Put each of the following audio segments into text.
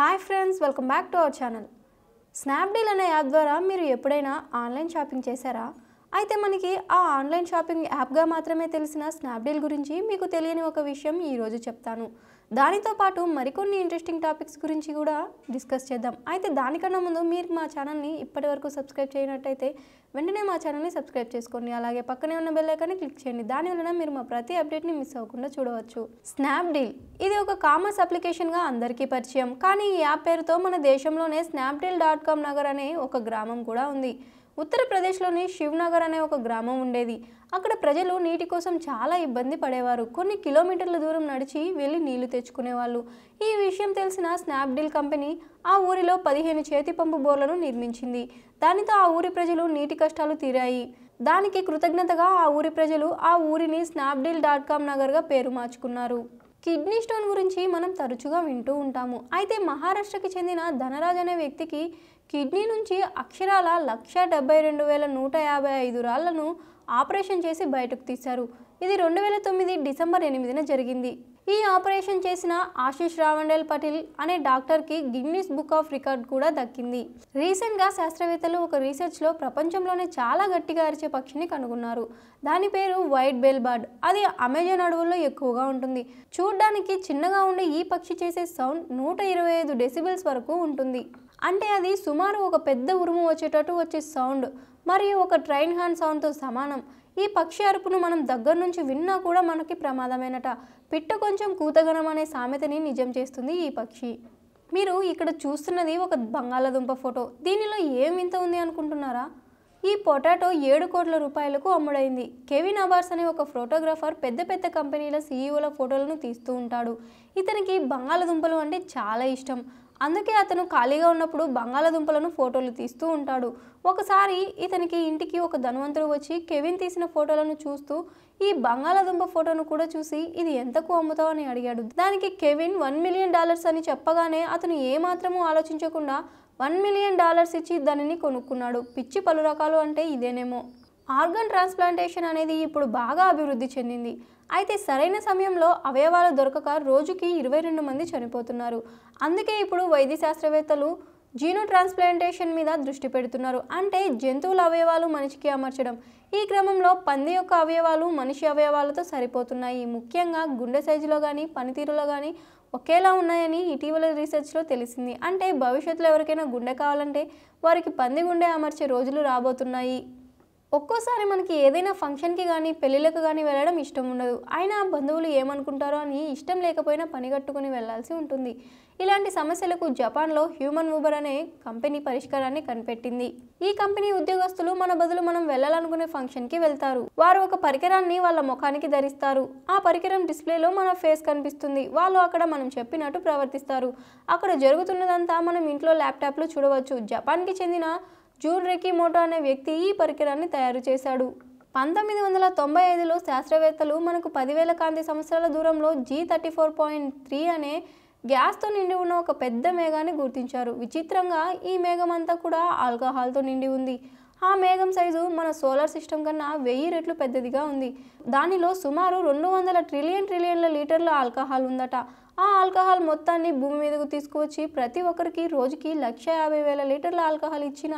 hi friends welcome back to our channel Snapdeal అనే app ద్వారా మీరు ఎప్పుడైనా ఆన్లైన్ షాపింగ్ చేశారా అయితే మనకి ఆ ఆన్లైన్ షాపింగ్ యాప్గా మాత్రమే తెలిసిన స్నాప్డీల్ గురించి మీకు తెలియని ఒక విషయం ఈరోజు చెప్తాను దానితో పాటు మరికొన్ని ఇంట్రెస్టింగ్ టాపిక్స్ గురించి కూడా డిస్కస్ చేద్దాం అయితే దానికన్నా ముందు మీరు మా ఛానల్ని ఇప్పటివరకు సబ్స్క్రైబ్ చేయనట్టయితే వెంటనే మా ఛానల్ని సబ్స్క్రైబ్ చేసుకోండి అలాగే పక్కనే ఉన్న బెల్లైకాన్ని క్లిక్ చేయండి దాని వలన మీరు మా ప్రతి అప్డేట్ని మిస్ అవ్వకుండా చూడవచ్చు స్నాప్డీల్ ఇది ఒక కామర్స్ అప్లికేషన్గా అందరికీ పరిచయం కానీ ఈ యాప్ పేరుతో మన దేశంలోనే స్నాప్డీల్ డాట్ కామ్ నగర్ అనే ఒక గ్రామం కూడా ఉంది ఉత్తరప్రదేశ్లోని శివ్నగర్ అనే ఒక గ్రామం ఉండేది అక్కడ ప్రజలు నీటి కోసం చాలా ఇబ్బంది పడేవారు కొన్ని కిలోమీటర్ల దూరం నడిచి వెళ్ళి నీళ్లు తెచ్చుకునేవాళ్ళు ఈ విషయం తెలిసిన స్నాప్డీల్ కంపెనీ ఆ ఊరిలో పదిహేను చేతి పంపు బోర్లను నిర్మించింది దానితో ఆ ఊరి ప్రజలు నీటి కష్టాలు తీరాయి దానికి కృతజ్ఞతగా ఆ ఊరి ప్రజలు ఆ ఊరిని స్నాప్డీల్ డాట్ కామ్ నగర్గా పేరు మార్చుకున్నారు కిడ్నీ స్టోన్ గురించి మనం తరచుగా వింటూ ఉంటాము అయితే మహారాష్ట్రకి చెందిన ధనరాజ్ అనే వ్యక్తికి కిడ్నీ నుంచి అక్షరాల లక్ష డెబ్బై రెండు వేల నూట యాభై ఐదు రాళ్లను ఆపరేషన్ చేసి బయటకు తీశారు ఇది రెండు వేల తొమ్మిది డిసెంబర్ ఎనిమిదిన జరిగింది ఈ ఆపరేషన్ చేసిన ఆశీష్ రావండేల్ పటేల్ అనే డాక్టర్కి గిన్నీస్ బుక్ ఆఫ్ రికార్డ్ కూడా దక్కింది రీసెంట్గా శాస్త్రవేత్తలు ఒక రీసెర్చ్లో ప్రపంచంలోనే చాలా గట్టిగా అరిచే పక్షిని కనుగొన్నారు దాని పేరు వైట్ బెల్ బర్డ్ అది అమెజాన్ అడవుల్లో ఎక్కువగా ఉంటుంది చూడ్డానికి చిన్నగా ఉండే ఈ పక్షి చేసే సౌండ్ నూట ఇరవై ఐదు డెసిబెల్స్ వరకు ఉంటుంది అంటే అది సుమారు ఒక పెద్ద ఉరుము వచ్చేటట్టు వచ్చే సౌండ్ మరియు ఒక ట్రైన్ హ్యాండ్ సౌండ్తో సమానం ఈ పక్షి అరుపును మనం దగ్గర నుంచి విన్నా కూడా మనకి ప్రమాదమేనట పిట్ట కొంచెం కూతగనం అనే సామెతని నిజం చేస్తుంది ఈ పక్షి మీరు ఇక్కడ చూస్తున్నది ఒక బంగాళదుంప ఫోటో దీనిలో ఏం వింత ఉంది అనుకుంటున్నారా ఈ పొటాటో ఏడు కోట్ల రూపాయలకు అమ్ముడైంది కెవిన్ అబార్స్ అనే ఒక ఫోటోగ్రాఫర్ పెద్ద పెద్ద కంపెనీల సీఈఓల ఫోటోలను తీస్తూ ఉంటాడు ఇతనికి బంగాళదుంపలు అంటే చాలా ఇష్టం అందుకే అతను ఖాళీగా ఉన్నప్పుడు బంగాళదుంపలను ఫోటోలు తీస్తూ ఉంటాడు ఒకసారి ఇతనికి ఇంటికి ఒక ధనవంతుడు వచ్చి కెవిన్ తీసిన ఫోటోలను చూస్తూ ఈ బంగాళాదుంప ఫోటోను కూడా చూసి ఇది ఎంతకు అమ్ముతావు అని అడిగాడు దానికి కెవిన్ వన్ మిలియన్ డాలర్స్ అని చెప్పగానే అతను ఏమాత్రమూ ఆలోచించకుండా వన్ మిలియన్ డాలర్స్ ఇచ్చి దానిని కొనుక్కున్నాడు పిచ్చి పలు రకాలు అంటే ఇదేనేమో ఆర్గన్ ట్రాన్స్ప్లాంటేషన్ అనేది ఇప్పుడు బాగా అభివృద్ధి చెందింది అయితే సరైన సమయంలో అవయవాలు దొరకక రోజుకి ఇరవై రెండు మంది చనిపోతున్నారు అందుకే ఇప్పుడు వైద్య శాస్త్రవేత్తలు జీనో ట్రాన్స్ప్లాంటేషన్ మీద దృష్టి పెడుతున్నారు అంటే జంతువుల అవయవాలు మనిషికి అమర్చడం ఈ క్రమంలో పంది యొక్క అవయవాలు మనిషి అవయవాలతో సరిపోతున్నాయి ముఖ్యంగా గుండె సైజులో కానీ పనితీరులో కానీ ఒకేలా ఉన్నాయని ఇటీవల రీసెర్చ్లో తెలిసింది అంటే భవిష్యత్తులో ఎవరికైనా గుండె కావాలంటే వారికి పంది గుండె అమర్చే రోజులు రాబోతున్నాయి ఒక్కోసారి మనకి ఏదైనా ఫంక్షన్కి కానీ పెళ్ళిళ్ళకు కానీ వెళ్ళడం ఇష్టం ఉండదు అయినా బంధువులు ఏమనుకుంటారో అని ఇష్టం లేకపోయినా పని కట్టుకుని వెళ్లాల్సి ఉంటుంది ఇలాంటి సమస్యలకు జపాన్లో హ్యూమన్ ఊబర్ అనే కంపెనీ పరిష్కారాన్ని కనిపెట్టింది ఈ కంపెనీ ఉద్యోగస్తులు మన బదులు మనం వెళ్ళాలనుకునే ఫంక్షన్కి వెళ్తారు వారు ఒక పరికరాన్ని వాళ్ళ ముఖానికి ధరిస్తారు ఆ పరికరం డిస్ప్లేలో మన ఫేస్ కనిపిస్తుంది వాళ్ళు అక్కడ మనం చెప్పినట్టు ప్రవర్తిస్తారు అక్కడ జరుగుతున్నదంతా మనం ఇంట్లో ల్యాప్టాప్లో చూడవచ్చు జపాన్కి చెందిన జూల్ మోటో అనే వ్యక్తి ఈ పరికరాన్ని తయారు చేశాడు పంతొమ్మిది వందల తొంభై ఐదులో శాస్త్రవేత్తలు మనకు పదివేల కాంతి సంవత్సరాల దూరంలో G thirty four point three అనే గ్యాస్తో నిండి ఉన్న ఒక పెద్ద మేఘాన్ని గుర్తించారు విచిత్రంగా ఈ మేఘం అంతా కూడా ఆల్కహాల్తో నిండి ఉంది ఆ మేఘం సైజు మన సోలార్ సిస్టమ్ కన్నా వెయ్యి రెట్లు పెద్దదిగా ఉంది దానిలో సుమారు రెండు వందల ట్రిలియన్ ట్రిలియన్ల లీటర్ల ఆల్కహాల్ ఉందట ఆ ఆల్కహాల్ మొత్తాన్ని భూమి మీదకు తీసుకువచ్చి ప్రతి ఒక్కరికి రోజుకి లక్ష యాభై వేల లీటర్ల ఆల్కహాల్ ఇచ్చిన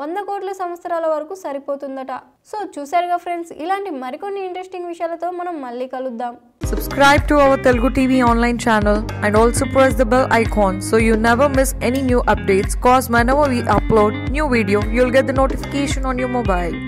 వంద కోట్ల సంవత్సరాల వరకు సరిపోతుందట సో చూసారుగా ఫ్రెండ్స్ ఇలాంటి మరికొన్ని ఇంట్రెస్టింగ్ విషయాలతో మనం మళ్ళీ కలుద్దాం subscribe to our Telugu TV online channel and also press the bell icon so you never miss any new updates cause my never we upload new video you'll get the notification on your mobile